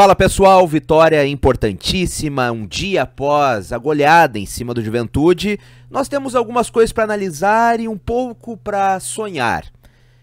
Fala pessoal, vitória importantíssima. Um dia após a goleada em cima do Juventude, nós temos algumas coisas para analisar e um pouco para sonhar.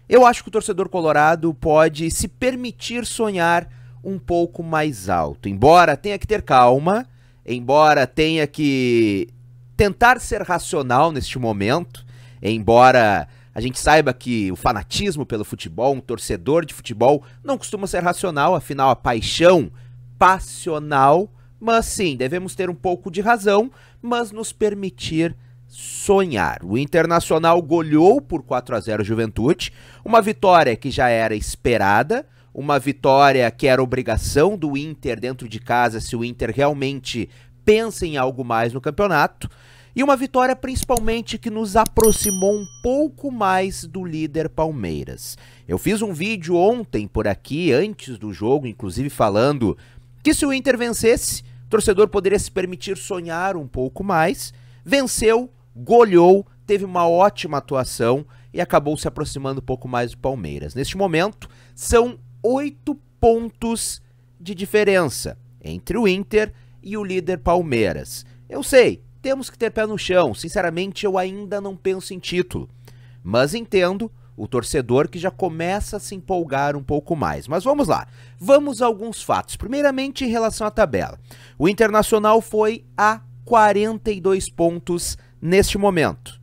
Eu acho que o torcedor colorado pode se permitir sonhar um pouco mais alto. Embora tenha que ter calma, embora tenha que tentar ser racional neste momento, embora a gente saiba que o fanatismo pelo futebol, um torcedor de futebol, não costuma ser racional, afinal, a paixão passional. Mas sim, devemos ter um pouco de razão, mas nos permitir sonhar. O Internacional goleou por 4 a 0 Juventude, uma vitória que já era esperada, uma vitória que era obrigação do Inter dentro de casa se o Inter realmente pensa em algo mais no campeonato. E uma vitória principalmente que nos aproximou um pouco mais do líder Palmeiras. Eu fiz um vídeo ontem por aqui, antes do jogo, inclusive falando que se o Inter vencesse, o torcedor poderia se permitir sonhar um pouco mais. Venceu, goleou, teve uma ótima atuação e acabou se aproximando um pouco mais do Palmeiras. Neste momento, são oito pontos de diferença entre o Inter e o líder Palmeiras. Eu sei, temos que ter pé no chão, sinceramente eu ainda não penso em título, mas entendo o torcedor que já começa a se empolgar um pouco mais. Mas vamos lá, vamos a alguns fatos. Primeiramente, em relação à tabela: o Internacional foi a 42 pontos neste momento.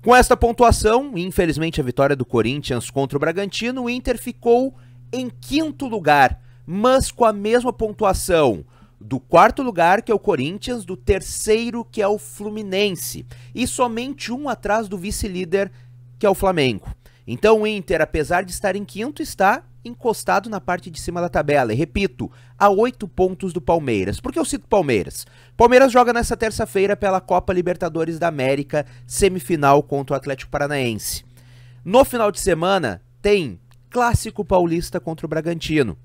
Com esta pontuação, infelizmente a vitória do Corinthians contra o Bragantino, o Inter ficou em quinto lugar, mas com a mesma pontuação, do quarto lugar, que é o Corinthians, do terceiro, que é o Fluminense, e somente um atrás do vice-líder, que é o Flamengo. Então o Inter, apesar de estar em quinto, está encostado na parte de cima da tabela. E repito, a oito pontos do Palmeiras. Por que eu cito Palmeiras? Palmeiras joga nessa terça-feira pela Copa Libertadores da América, semifinal contra o Atlético Paranaense. No final de semana, tem Clássico Paulista contra o Bragantino.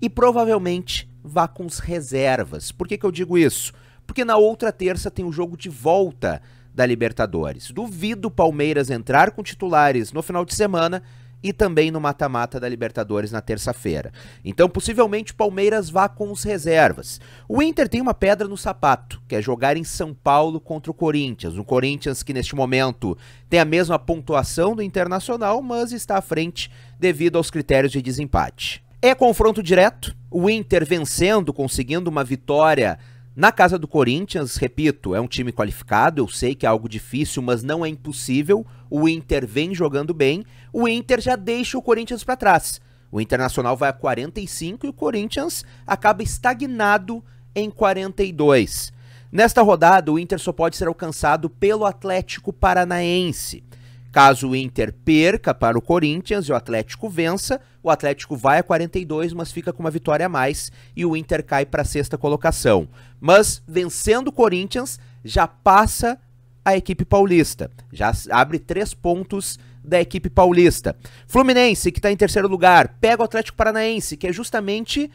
E provavelmente vá com as reservas. Por que, que eu digo isso? Porque na outra terça tem o um jogo de volta da Libertadores. Duvido Palmeiras entrar com titulares no final de semana e também no mata-mata da Libertadores na terça-feira. Então, possivelmente, o Palmeiras vá com os reservas. O Inter tem uma pedra no sapato, que é jogar em São Paulo contra o Corinthians. O Corinthians que, neste momento, tem a mesma pontuação do Internacional, mas está à frente devido aos critérios de desempate. É confronto direto. O Inter vencendo, conseguindo uma vitória na casa do Corinthians, repito, é um time qualificado, eu sei que é algo difícil, mas não é impossível. O Inter vem jogando bem, o Inter já deixa o Corinthians para trás. O Internacional vai a 45 e o Corinthians acaba estagnado em 42. Nesta rodada, o Inter só pode ser alcançado pelo Atlético Paranaense. Caso o Inter perca para o Corinthians e o Atlético vença, o Atlético vai a 42, mas fica com uma vitória a mais e o Inter cai para a sexta colocação. Mas vencendo o Corinthians, já passa a equipe paulista, já abre três pontos da equipe paulista. Fluminense, que está em terceiro lugar, pega o Atlético Paranaense, que é justamente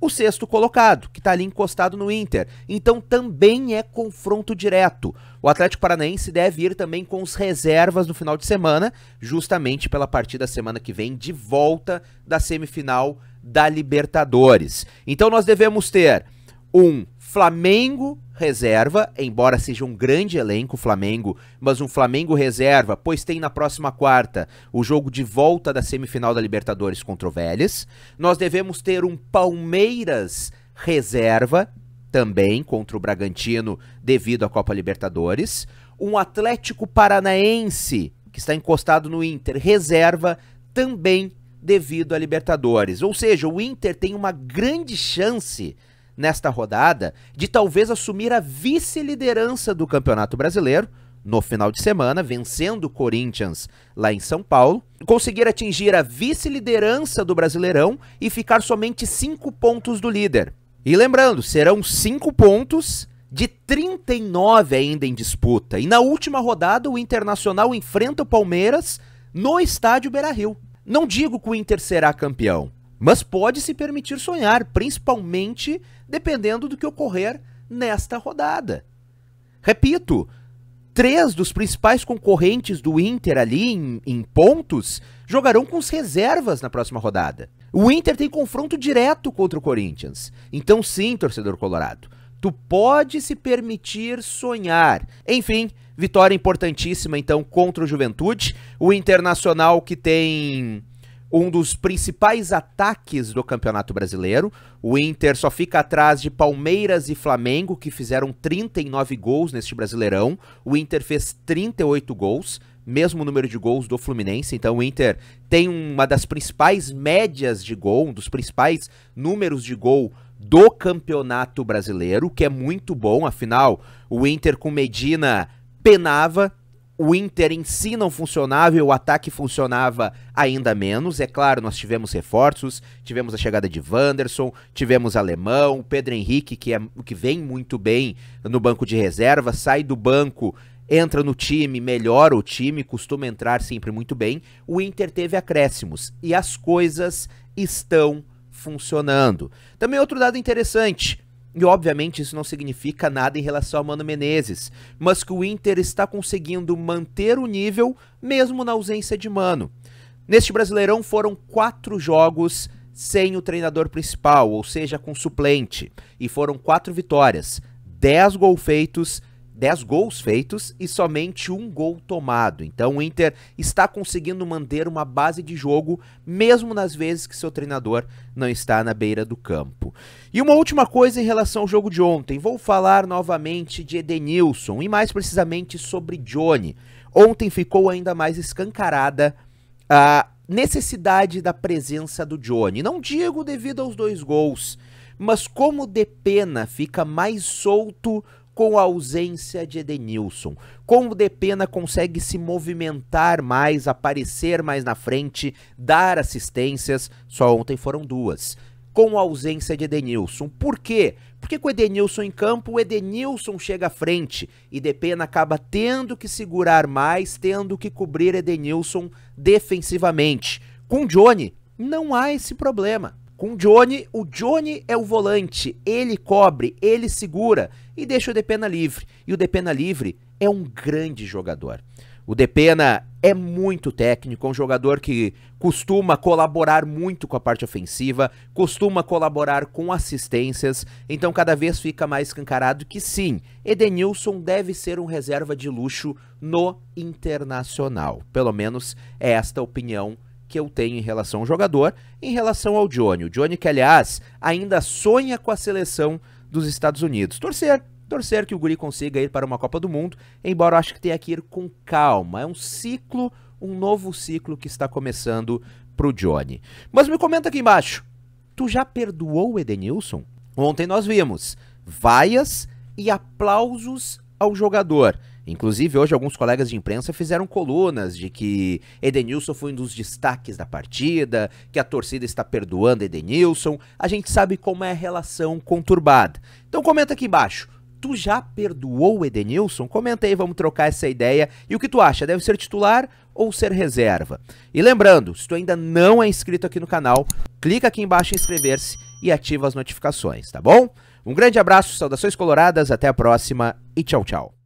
o sexto colocado, que está ali encostado no Inter. Então também é confronto direto. O Atlético Paranaense deve ir também com os reservas no final de semana, justamente pela partida semana que vem de volta da semifinal da Libertadores. Então nós devemos ter um Flamengo reserva, embora seja um grande elenco Flamengo, mas um Flamengo reserva, pois tem na próxima quarta o jogo de volta da semifinal da Libertadores contra o Vélez. Nós devemos ter um Palmeiras reserva também contra o Bragantino devido à Copa Libertadores, um Atlético Paranaense que está encostado no Inter reserva também devido à Libertadores. Ou seja, o Inter tem uma grande chance nesta rodada de talvez assumir a vice-liderança do Campeonato Brasileiro no final de semana, vencendo o Corinthians lá em São Paulo, conseguir atingir a vice-liderança do Brasileirão e ficar somente cinco pontos do líder. E lembrando, serão cinco pontos de 39 ainda em disputa. E na última rodada, o Internacional enfrenta o Palmeiras no estádio Beira-Rio. Não digo que o Inter será campeão, mas pode se permitir sonhar, principalmente dependendo do que ocorrer nesta rodada. Repito, três dos principais concorrentes do Inter ali em, em pontos jogarão com as reservas na próxima rodada. O Inter tem confronto direto contra o Corinthians. Então, sim, torcedor colorado, tu pode se permitir sonhar. Enfim, vitória importantíssima então contra o Juventude. O Internacional que tem um dos principais ataques do Campeonato Brasileiro. O Inter só fica atrás de Palmeiras e Flamengo, que fizeram 39 gols neste Brasileirão. O Inter fez 38 gols, mesmo número de gols do Fluminense. Então o Inter tem uma das principais médias de gol, um dos principais números de gol do Campeonato Brasileiro, que é muito bom. Afinal, o Inter com Medina penava o Inter em si não funcionava e o ataque funcionava ainda menos. É claro, nós tivemos reforços, tivemos a chegada de Wanderson, tivemos Alemão, Pedro Henrique, que, é, que vem muito bem no banco de reserva, sai do banco, entra no time, melhora o time, costuma entrar sempre muito bem. O Inter teve acréscimos e as coisas estão funcionando. Também outro dado interessante, e obviamente isso não significa nada em relação a Mano Menezes, mas que o Inter está conseguindo manter o nível mesmo na ausência de Mano. Neste Brasileirão foram quatro jogos sem o treinador principal, ou seja, com suplente, e foram quatro vitórias, dez gols feitos 10 gols feitos e somente um gol tomado. Então o Inter está conseguindo manter uma base de jogo, mesmo nas vezes que seu treinador não está na beira do campo. E uma última coisa em relação ao jogo de ontem, vou falar novamente de Edenilson e mais precisamente sobre Johnny. Ontem ficou ainda mais escancarada a necessidade da presença do Johnny. Não digo devido aos dois gols, mas como de pena fica mais solto com a ausência de Edenilson. Como o Depena consegue se movimentar mais, aparecer mais na frente, dar assistências, só ontem foram duas. Com a ausência de Edenilson. Por quê? Porque com o Edenilson em campo, o Edenilson chega à frente e Depena acaba tendo que segurar mais, tendo que cobrir Edenilson defensivamente. Com o Johnny, não há esse problema. Com o Johnny, o Johnny é o volante, ele cobre, ele segura e deixa o Depena livre. E o Depena livre é um grande jogador. O Depena é muito técnico, é um jogador que costuma colaborar muito com a parte ofensiva, costuma colaborar com assistências, então cada vez fica mais escancarado que sim, Edenilson deve ser um reserva de luxo no Internacional. Pelo menos é esta a opinião que eu tenho em relação ao jogador, em relação ao Johnny. O Johnny que, aliás, ainda sonha com a seleção dos Estados Unidos. Torcer, torcer que o Guri consiga ir para uma Copa do Mundo, embora eu acho que tenha que ir com calma. É um ciclo, um novo ciclo que está começando pro Johnny. Mas me comenta aqui embaixo, tu já perdoou o Edenilson? Ontem nós vimos vaias e aplausos ao jogador. Inclusive, hoje alguns colegas de imprensa fizeram colunas de que Edenilson foi um dos destaques da partida, que a torcida está perdoando Edenilson. A gente sabe como é a relação conturbada. Então comenta aqui embaixo. Tu já perdoou o Edenilson? Comenta aí, vamos trocar essa ideia. E o que tu acha? Deve ser titular ou ser reserva? E lembrando, se tu ainda não é inscrito aqui no canal, clica aqui embaixo em inscrever-se e ativa as notificações, tá bom? Um grande abraço, saudações coloradas, até a próxima e tchau, tchau.